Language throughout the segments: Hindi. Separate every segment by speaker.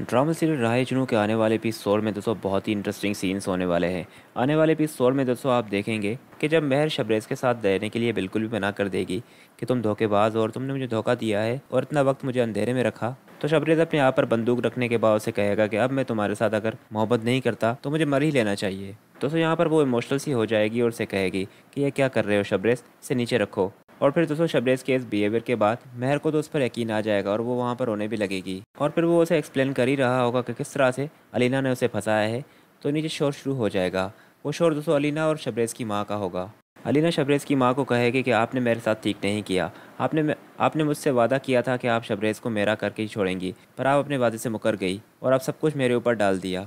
Speaker 1: ड्रामा सीरियल राय चुनू के आने वाले एपिसोड में दोस्तों बहुत ही इंटरेस्टिंग सीन्स होने वाले हैं आने वाले एपिसोड में दोस्तों आप देखेंगे कि जब महर शबरेज के साथ रहने के लिए बिल्कुल भी मना कर देगी कि तुम धोखेबाज और तुमने मुझे धोखा दिया है और इतना वक्त मुझे अंधेरे में रखा तो शबरेज अपने आप पर बंदूक रखने के बाद उसे कहेगा कि अब मैं तुम्हारे साथ अगर मोहब्बत नहीं करता तो मुझे मर ही लेना चाहिए दोस्तों यहाँ पर वो इमोशनल सी हो जाएगी और उसे कहेगी कि यह क्या कर रहे हो शबरेज इसे नीचे रखो और फिर दोस्तों शबरेज के इस बिहेवियर के बाद मेहर को तो उस पर यकीन आ जाएगा और वो वहाँ पर रोने भी लगेगी और फिर वो उसे एक्सप्लेन कर ही रहा होगा कि किस तरह से अलीना ने उसे फंसाया है तो नीचे शोर शुरू हो जाएगा वो शोर दोस्तों अलीना और शबरेज की माँ का होगा अलीना शबरेज़ की माँ को कहेगी कि आपने मेरे साथ ठीक नहीं किया आपने आपने मुझसे वादा किया था कि आप शबरेज़ को मेरा करके ही छोड़ेंगी पर आप अपने वादे से मुकर गई और आप सब कुछ मेरे ऊपर डाल दिया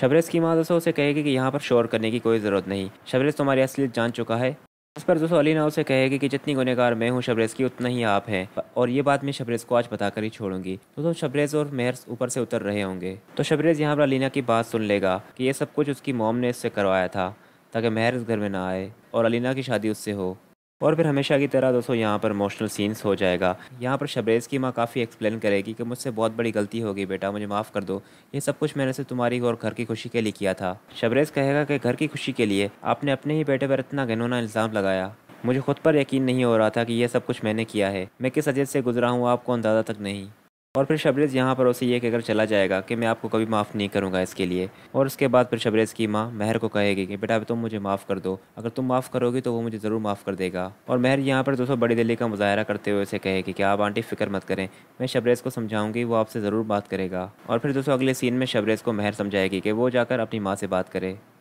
Speaker 1: शबरेज़ की माँ दोस्तों उसे कहेगी कि यहाँ पर शोर करने की कोई ज़रूरत नहीं शबरेज़ तुम्हारी असलियत जान चुका है इस पर दोस्तों अली ना उसे कहेगी कि जितनी गुनहगार मैं हूँ शबरेज की उतना ही आप हैं और ये बात मैं शबरेज को आज बताकर ही छोड़ूंगी तो, तो शबरेज और मेहर ऊपर से उतर रहे होंगे तो शबरेज यहाँ पर अलीना की बात सुन लेगा कि ये सब कुछ उसकी मोम ने इससे करवाया था ताकि मेहर इस घर में ना आए और अलीना की शादी उससे हो और फिर हमेशा की तरह दोस्तों यहाँ पर इमोशनल सीन्स हो जाएगा यहाँ पर शबरेज़ की माँ काफ़ी एक्सप्लेन करेगी कि मुझसे बहुत बड़ी गलती हो गई बेटा मुझे माफ़ कर दो ये सब कुछ मैंने से तुम्हारी और घर की खुशी के लिए किया था शबरेज़ कहेगा कि घर की खुशी के लिए आपने अपने ही बेटे पर इतना घनौना इल्ज़ाम लगाया मुझे खुद पर यकीन नहीं हो रहा था कि यह सब कुछ मैंने किया है मैं किस अजय से गुजरा हूँ आपको अंदाज़ा तक नहीं और फिर शबरेज़ यहाँ पर उसे ये कहकर चला जाएगा कि मैं आपको कभी माफ़ नहीं करूँगा इसके लिए और उसके बाद फिर शबरेज़ की माँ महर को कहेगी कि बेटा तुम मुझे माफ़ कर दो अगर तुम माफ़ करोगी तो वो मुझे ज़रूर माफ़ कर देगा और महर यहाँ पर दोस्तों बड़ी दिल्ली का मुजाहरा करते हुए उसे कहेगी कि आप आंटी फ़िक्र मत करें मैं शबरेज़ को समझाऊँगी वो आपसे ज़रूर बात करेगा और फिर दोस्तों अगले सीन में शबरेज़ को महर समझाएगी कि वो जाकर अपनी माँ से बात करे